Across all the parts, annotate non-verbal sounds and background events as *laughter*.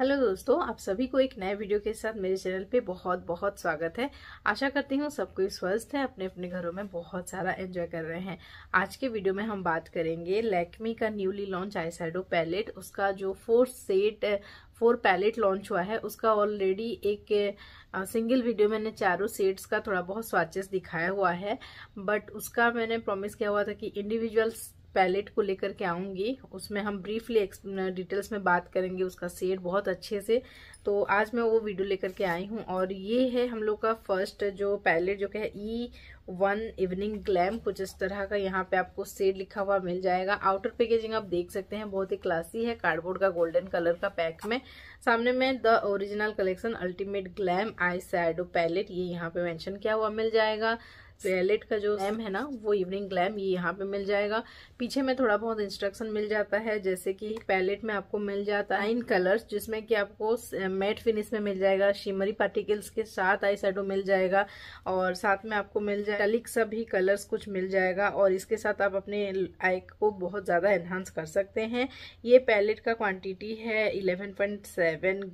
hello दोस्तों आप सभी को एक नए वीडियो के साथ मेरे चैनल पे बहुत बहुत स्वागत है आशा करती हूँ सब कोई स्वस्थ है अपने अपने घरों में बहुत सारा एंजॉय कर रहे हैं आज के वीडियो में हम बात करेंगे लैक्मी का न्यूली लॉन्च आई साइडो पैलेट उसका जो four set four palette launch हुआ है उसका ऑलरेडी एक सिंगल वीडियो मैंने चारों सेट्स का थोड़ा बहुत स्वाचेस दिखाया हुआ है बट उसका मैंने प्रॉमिस किया हुआ था कि इंडिविजुअल पैलेट को लेकर के आऊँगी उसमें हम ब्रीफली डिटेल्स में बात करेंगे उसका सेड बहुत अच्छे से तो आज मैं वो वीडियो लेकर के आई हूँ और ये है हम लोग का फर्स्ट जो पैलेट जो कि है ई वन इवनिंग ग्लैम कुछ इस तरह का यहाँ पे आपको सेड लिखा हुआ मिल जाएगा आउटर पैकेजिंग आप देख सकते हैं बहुत ही क्लासी है कार्डबोर्ड का गोल्डन कलर का पैक में सामने में the original collection ultimate glam eye shadow palette ये यहाँ पे मैंशन किया हुआ मिल जाएगा पैलेट का जो ग्लैम है ना वो इवनिंग ग्लैम ये यहाँ पे मिल जाएगा पीछे में थोड़ा बहुत इंस्ट्रक्शन मिल जाता है जैसे कि पैलेट में आपको मिल जाता है इन कलर्स जिसमें कि आपको मैट फिनिश में मिल जाएगा शिमरी पार्टिकल्स के साथ आई शेडो मिल जाएगा और साथ में आपको मिल जाए टलिक सा भी कलर्स कुछ मिल जाएगा और इसके साथ आप अपने आई को बहुत ज़्यादा एनहांस कर सकते हैं ये पैलेट का क्वान्टिटी है इलेवन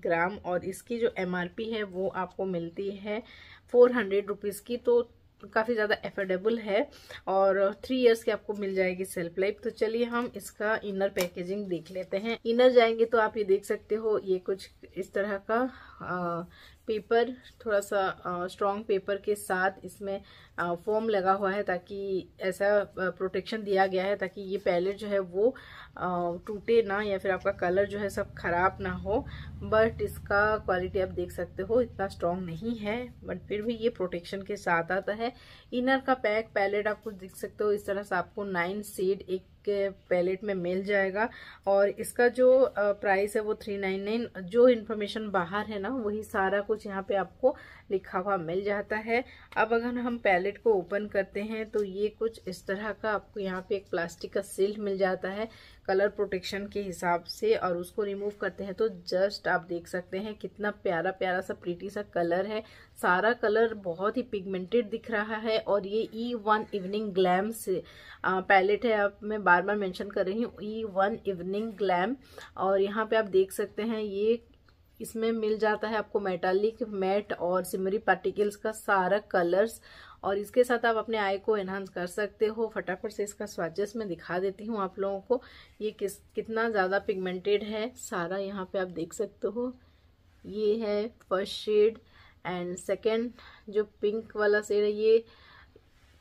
ग्राम और इसकी जो एम है वो आपको मिलती है फोर हंड्रेड रुपीज़ की तो काफ़ी ज़्यादा एफोर्डेबल है और थ्री इयर्स की आपको मिल जाएगी सेल्फ लाइफ तो चलिए हम इसका इनर पैकेजिंग देख लेते हैं इनर जाएंगे तो आप ये देख सकते हो ये कुछ इस तरह का पेपर थोड़ा सा स्ट्रॉन्ग पेपर के साथ इसमें फोम लगा हुआ है ताकि ऐसा प्रोटेक्शन दिया गया है ताकि ये पैलेट जो है वो टूटे ना या फिर आपका कलर जो है सब ख़राब ना हो बट इसका क्वालिटी आप देख सकते हो इतना स्ट्रॉन्ग नहीं है बट फिर भी ये प्रोटेक्शन के साथ आता है इनर का पैक पैलेट आप कुछ देख सकते हो इस तरह से आपको नाइन सेड एक आपके पैलेट में मिल जाएगा और इसका जो प्राइस है वो थ्री नाइन नाइन जो इन्फॉर्मेशन बाहर है ना वही सारा कुछ यहाँ पे आपको लिखा हुआ मिल जाता है अब अगर हम पैलेट को ओपन करते हैं तो ये कुछ इस तरह का आपको यहाँ पे एक प्लास्टिक का सील मिल जाता है कलर प्रोटेक्शन के हिसाब से और उसको रिमूव करते हैं तो जस्ट आप देख सकते हैं कितना प्यारा प्यारा सा प्रीटी सा कलर है सारा कलर बहुत ही पिगमेंटेड दिख रहा है और ये ई वन इवनिंग ग्लैम से पैलेट है आप मैं बार बार मेंशन कर रही हूँ ई वन इवनिंग ग्लैम और यहाँ पे आप देख सकते हैं ये इसमें मिल जाता है आपको मेटालिक मैट और सिमरी पार्टिकल्स का सारा कलर्स और इसके साथ आप अपने आई को एनहांस कर सकते हो फटाफट से इसका स्वाचेस मैं दिखा देती हूँ आप लोगों को ये किस कितना ज़्यादा पिगमेंटेड है सारा यहाँ पे आप देख सकते हो ये है फर्स्ट शेड एंड सेकेंड जो पिंक वाला शेड है ये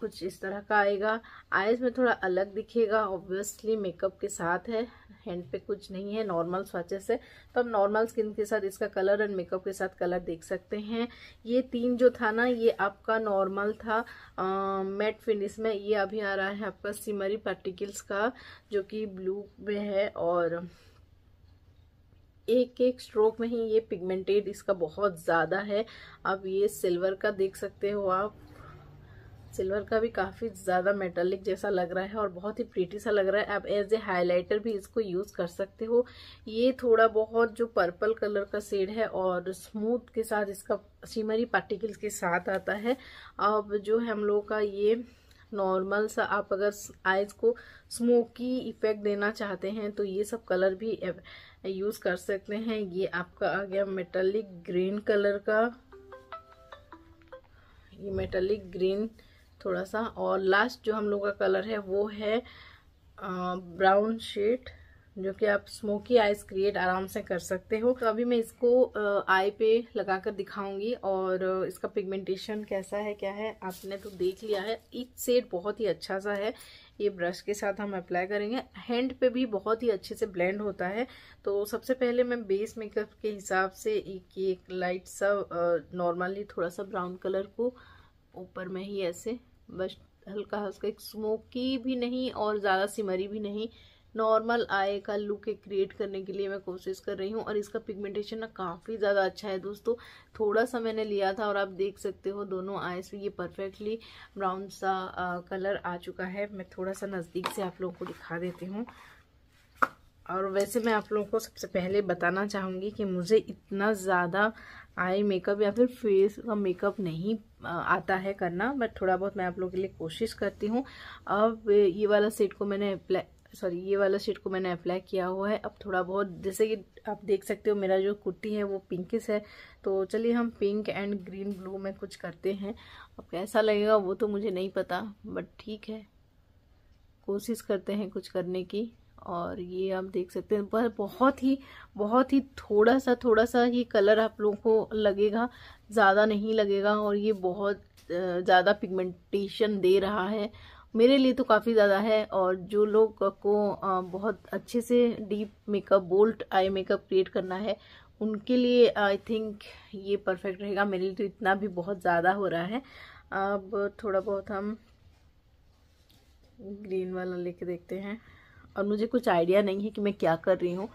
कुछ इस तरह का आएगा आइज़ में थोड़ा अलग दिखेगा ऑब्वियसली मेकअप के साथ है हैंड पे कुछ नहीं है नॉर्मल स्वाचेस है तो हम नॉर्मल स्किन के साथ इसका कलर एंड मेकअप के साथ कलर देख सकते हैं ये तीन जो था ना ये आपका नॉर्मल था आ, मेट फिनिश में ये अभी आ रहा है आपका सिमरी पार्टिकल्स का जो कि ब्लू में है और एक एक स्ट्रोक में ही ये पिगमेंटेड इसका बहुत ज़्यादा है अब ये सिल्वर का देख सकते हो आप सिल्वर का भी काफ़ी ज़्यादा मेटालिक जैसा लग रहा है और बहुत ही प्रीटी सा लग रहा है आप एज ए हाईलाइटर भी इसको यूज़ कर सकते हो ये थोड़ा बहुत जो पर्पल कलर का शेड है और स्मूथ के साथ इसका सीमरी पार्टिकल्स के साथ आता है अब जो है हम लोगों का ये नॉर्मल सा आप अगर आइज को स्मोकी इफेक्ट देना चाहते हैं तो ये सब कलर भी यूज़ कर सकते हैं ये आपका आ गया मेटालिक ग्रीन कलर का ये मेटालिक ग्रीन थोड़ा सा और लास्ट जो हम लोग का कलर है वो है ब्राउन शेड जो कि आप स्मोकी आइज क्रिएट आराम से कर सकते हो तो अभी मैं इसको आई पे लगाकर दिखाऊंगी और इसका पिगमेंटेशन कैसा है क्या है आपने तो देख लिया है एक सेड बहुत ही अच्छा सा है ये ब्रश के साथ हम अप्लाई करेंगे हैंड पे भी बहुत ही अच्छे से ब्लेंड होता है तो सबसे पहले मैं बेस मेकअप के हिसाब से एक एक लाइट सा नॉर्मली थोड़ा सा ब्राउन कलर को ऊपर में ही ऐसे बस हल्का हल्का एक स्मोकी भी नहीं और ज़्यादा सिमरी भी नहीं नॉर्मल आय का लुक एक क्रिएट करने के लिए मैं कोशिश कर रही हूँ और इसका पिगमेंटेशन ना काफ़ी ज़्यादा अच्छा है दोस्तों थोड़ा सा मैंने लिया था और आप देख सकते हो दोनों आईज पे ये परफेक्टली ब्राउन सा आ, कलर आ चुका है मैं थोड़ा सा नज़दीक से आप लोगों को दिखा देती हूँ और वैसे मैं आप लोगों को सबसे पहले बताना चाहूँगी कि मुझे इतना ज़्यादा आई मेकअप या फिर फेस का मेकअप नहीं आता है करना बट थोड़ा बहुत मैं आप लोगों के लिए कोशिश करती हूँ अब ये वाला सेट को मैंने अप्लाई सॉरी ये वाला शेड को मैंने अप्लाई किया हुआ है अब थोड़ा बहुत जैसे कि आप देख सकते हो मेरा जो कुर्ती है वो पिंकिस है तो चलिए हम पिंक एंड ग्रीन ब्लू में कुछ करते हैं अब कैसा लगेगा वो तो मुझे नहीं पता बट ठीक है कोशिश करते हैं कुछ करने की और ये आप देख सकते हैं पर बहुत ही बहुत ही थोड़ा सा थोड़ा सा ये कलर आप लोगों को लगेगा ज़्यादा नहीं लगेगा और ये बहुत ज़्यादा पिगमेंटेशन दे रहा है मेरे लिए तो काफ़ी ज़्यादा है और जो लोग को बहुत अच्छे से deep makeup bold eye makeup create करना है उनके लिए आई थिंक ये परफेक्ट रहेगा मेरे लिए तो इतना भी बहुत ज़्यादा हो रहा है अब थोड़ा बहुत हम ग्रीन वाला लेके देखते हैं और मुझे कुछ आइडिया नहीं है कि मैं क्या कर रही हूँ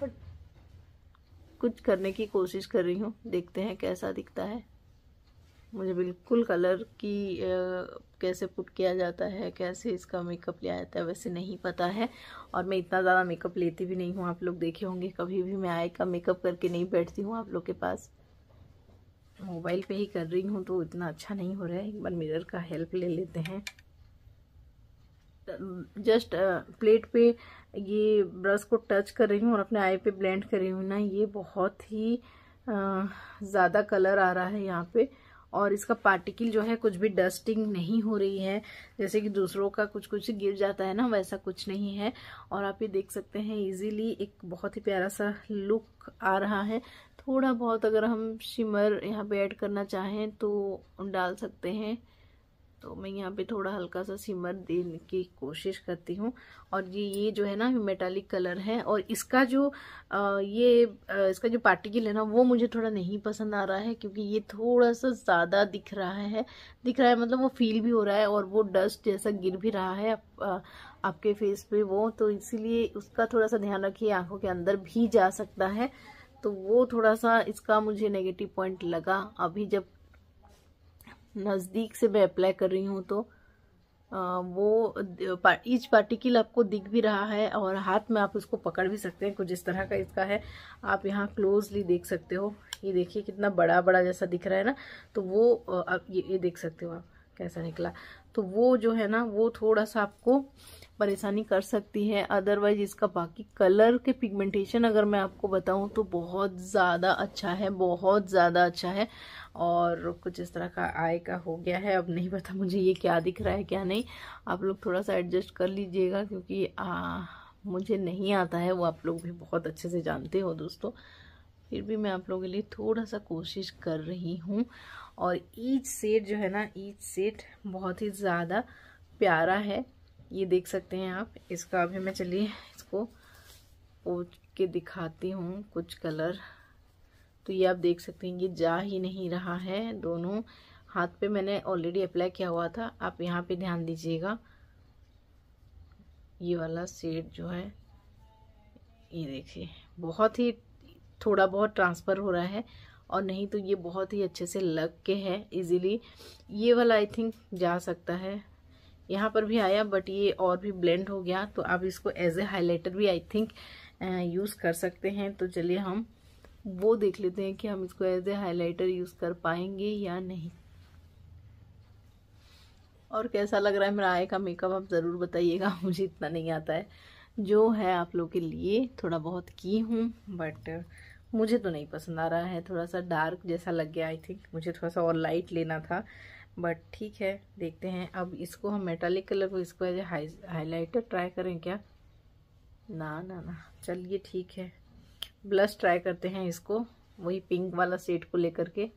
बट कुछ करने की कोशिश कर रही हूँ देखते हैं कैसा दिखता है मुझे बिल्कुल कलर की कैसे पुट किया जाता है कैसे इसका मेकअप लिया जाता है वैसे नहीं पता है और मैं इतना ज़्यादा मेकअप लेती भी नहीं हूँ आप लोग देखे होंगे कभी भी मैं आई का मेकअप करके नहीं बैठती हूँ आप लोग के पास मोबाइल पे ही कर रही हूँ तो इतना अच्छा नहीं हो रहा है एक बार मिरर का हेल्प ले लेते हैं जस्ट प्लेट पे ये ब्रश को टच कर रही हूँ और अपने आई पे ब्लेंड कर रही हूँ ना ये बहुत ही ज़्यादा कलर आ रहा है यहाँ पे और इसका पार्टिकल जो है कुछ भी डस्टिंग नहीं हो रही है जैसे कि दूसरों का कुछ कुछ गिर जाता है ना वैसा कुछ नहीं है और आप ये देख सकते हैं इजीली एक बहुत ही प्यारा सा लुक आ रहा है थोड़ा बहुत अगर हम शिमर यहाँ पे ऐड करना चाहें तो डाल सकते हैं तो मैं यहाँ पे थोड़ा हल्का सा सिमर देने की कोशिश करती हूँ और ये ये जो है ना मेटालिक कलर है और इसका जो आ, ये आ, इसका जो पार्टिकल है ना वो मुझे थोड़ा नहीं पसंद आ रहा है क्योंकि ये थोड़ा सा ज़्यादा दिख रहा है दिख रहा है मतलब वो फील भी हो रहा है और वो डस्ट जैसा गिर भी रहा है आप, आ, आपके फेस पर वो तो इसीलिए उसका थोड़ा सा ध्यान रखिए आँखों के अंदर भी जा सकता है तो वो थोड़ा सा इसका मुझे नेगेटिव पॉइंट लगा अभी जब नज़दीक से मैं अप्लाई कर रही हूँ तो वो ईच पार्टिकल आपको दिख भी रहा है और हाथ में आप उसको पकड़ भी सकते हैं कुछ इस तरह का इसका है आप यहाँ क्लोजली देख सकते हो ये देखिए कितना बड़ा बड़ा जैसा दिख रहा है ना तो वो आप ये, ये देख सकते हो आप कैसा निकला तो वो जो है ना वो थोड़ा सा आपको परेशानी कर सकती है अदरवाइज इसका बाकी कलर के पिगमेंटेशन अगर मैं आपको बताऊं तो बहुत ज़्यादा अच्छा है बहुत ज़्यादा अच्छा है और कुछ इस तरह का आय का हो गया है अब नहीं पता मुझे ये क्या दिख रहा है क्या नहीं आप लोग थोड़ा सा एडजस्ट कर लीजिएगा क्योंकि आ, मुझे नहीं आता है वो आप लोग भी बहुत अच्छे से जानते हो दोस्तों फिर भी मैं आप लोगों के लिए थोड़ा सा कोशिश कर रही हूँ और ईच सेट जो है ना ईच सेट बहुत ही ज़्यादा प्यारा है ये देख सकते हैं आप इसका अभी मैं चलिए इसको पोच के दिखाती हूँ कुछ कलर तो ये आप देख सकते हैं ये जा ही नहीं रहा है दोनों हाथ पे मैंने ऑलरेडी अप्लाई किया हुआ था आप यहाँ पे ध्यान दीजिएगा ये वाला सेट जो है ये देखिए बहुत ही थोड़ा बहुत ट्रांसफ़र हो रहा है और नहीं तो ये बहुत ही अच्छे से लग के है इजीली ये वाला आई थिंक जा सकता है यहाँ पर भी आया बट ये और भी ब्लेंड हो गया तो आप इसको एज ए हाईलाइटर भी आई थिंक यूज़ कर सकते हैं तो चलिए हम वो देख लेते हैं कि हम इसको एज ए हाईलाइटर यूज़ कर पाएंगे या नहीं और कैसा लग रहा है मेरा आय का मेकअप आप ज़रूर बताइएगा *laughs* मुझे इतना नहीं आता है जो है आप लोग के लिए थोड़ा बहुत की हूँ बट मुझे तो नहीं पसंद आ रहा है थोड़ा सा डार्क जैसा लग गया आई थिंक मुझे थोड़ा सा और लाइट लेना था बट ठीक है देखते हैं अब इसको हम मेटालिक कलर को इसको एज ए हाईलाइटर ट्राई करें क्या ना ना ना चलिए ठीक है ब्लश ट्राई करते हैं इसको वही पिंक वाला सेट को लेकर के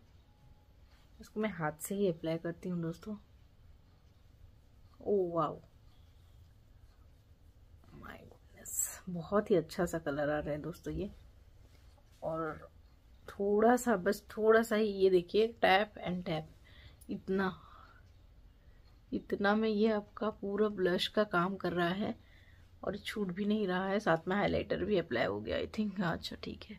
इसको मैं हाथ से ही अप्लाई करती हूँ दोस्तों ओ वाओ माय गुडनेस बहुत ही अच्छा सा कलर आ रहा है दोस्तों ये और थोड़ा सा बस थोड़ा सा ही ये देखिए टैप एंड टैप इतना इतना में ये आपका पूरा ब्लश का काम कर रहा है और छूट भी नहीं रहा है साथ में हाइलाइटर भी अप्लाई हो गया आई थिंक हाँ अच्छा ठीक है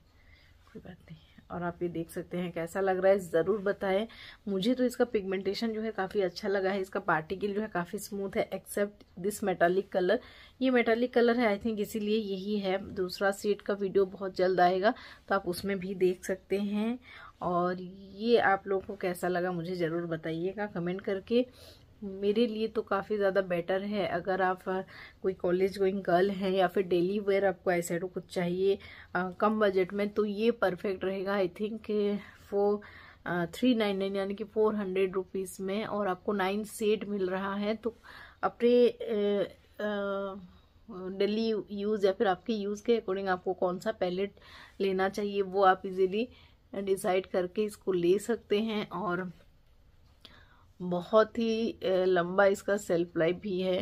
कोई बात नहीं और आप ये देख सकते हैं कैसा लग रहा है ज़रूर बताएं मुझे तो इसका पिगमेंटेशन जो है काफ़ी अच्छा लगा है इसका पार्टिकल जो है काफ़ी स्मूथ है एक्सेप्ट दिस मेटालिक कलर ये मेटालिक कलर है आई थिंक इसीलिए यही है दूसरा सेट का वीडियो बहुत जल्द आएगा तो आप उसमें भी देख सकते हैं और ये आप लोगों को कैसा लगा मुझे ज़रूर बताइएगा कमेंट करके मेरे लिए तो काफ़ी ज़्यादा बेटर है अगर आप कोई कॉलेज गोइंग गर्ल हैं या फिर डेली वेयर आपको ऐसा कुछ चाहिए आ, कम बजट में तो ये परफेक्ट रहेगा आई थिंक वो थ्री नाइन नाइन यानी कि फोर हंड्रेड रुपीज़ में और आपको नाइन सेट मिल रहा है तो अपने डेली यूज़ या फिर आपके यूज़ के अकॉर्डिंग आपको कौन सा पैलेट लेना चाहिए वो आप इजीली डिसाइड करके इसको ले सकते हैं और बहुत ही लंबा इसका सेल्फ लाइफ भी है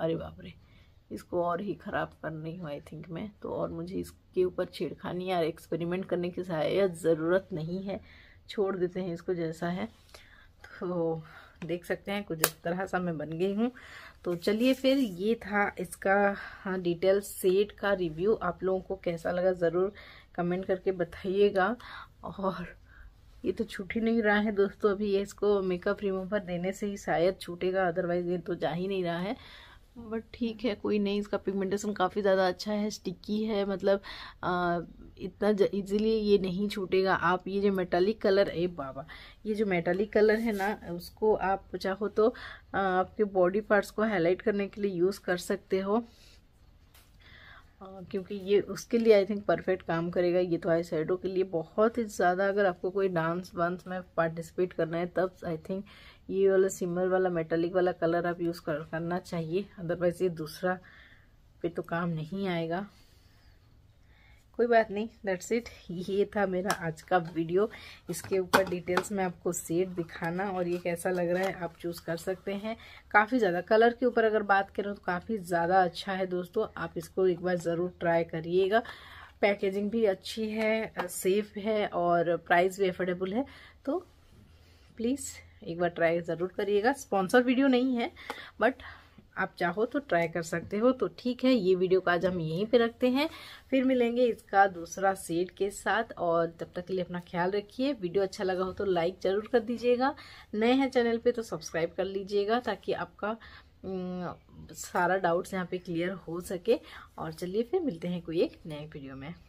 अरे बाप रे इसको और ही ख़राब कर हूँ आई थिंक मैं तो और मुझे इसके ऊपर छेड़खानी या एक्सपेरिमेंट करने की सहायत ज़रूरत नहीं है छोड़ देते हैं इसको जैसा है तो देख सकते हैं कुछ इस तरह सा मैं बन गई हूँ तो चलिए फिर ये था इसका हाँ डिटेल सेट का रिव्यू आप लोगों को कैसा लगा ज़रूर कमेंट करके बताइएगा और ये तो छूट ही नहीं रहा है दोस्तों अभी ये इसको मेकअप रिमूवर देने से ही शायद छूटेगा अदरवाइज ये तो जा ही नहीं रहा है बट ठीक है कोई नहीं इसका पिगमेंटेशन काफ़ी ज़्यादा अच्छा है स्टिकी है मतलब आ, इतना इजीली ये नहीं छूटेगा आप ये जो मेटालिक कलर है बाबा ये जो मेटालिक कलर है ना उसको आप चाहो तो आ, आपके बॉडी पार्ट्स को हाईलाइट करने के लिए यूज़ कर सकते हो हाँ, क्योंकि ये उसके लिए आई थिंक परफेक्ट काम करेगा ये तो आई शेडो के लिए बहुत ही ज़्यादा अगर आपको कोई डांस वांस में पार्टिसिपेट करना है तब आई थिंक ये वाला सिमर वाला मेटालिक वाला कलर आप यूज़ कर, करना चाहिए अदरवाइज़ ये दूसरा पे तो काम नहीं आएगा कोई बात नहीं दैट्स इट *laughs* ये था मेरा आज का वीडियो इसके ऊपर डिटेल्स में आपको सेट दिखाना और ये कैसा लग रहा है आप चूज़ कर सकते हैं काफ़ी ज़्यादा कलर के ऊपर अगर बात करें तो काफ़ी ज़्यादा अच्छा है दोस्तों आप इसको एक बार ज़रूर ट्राई करिएगा पैकेजिंग भी अच्छी है सेफ है और प्राइस भी एफोर्डेबल है तो प्लीज़ एक बार ट्राई ज़रूर करिएगा स्पॉन्सर वीडियो नहीं है बट आप चाहो तो ट्राई कर सकते हो तो ठीक है ये वीडियो का आज हम यहीं पे रखते हैं फिर मिलेंगे इसका दूसरा सेट के साथ और तब तक के लिए अपना ख्याल रखिए वीडियो अच्छा लगा हो तो लाइक ज़रूर कर दीजिएगा नए हैं चैनल पर तो सब्सक्राइब कर लीजिएगा ताकि आपका सारा डाउट्स यहाँ पे क्लियर हो सके और चलिए फिर मिलते हैं कोई एक नए वीडियो में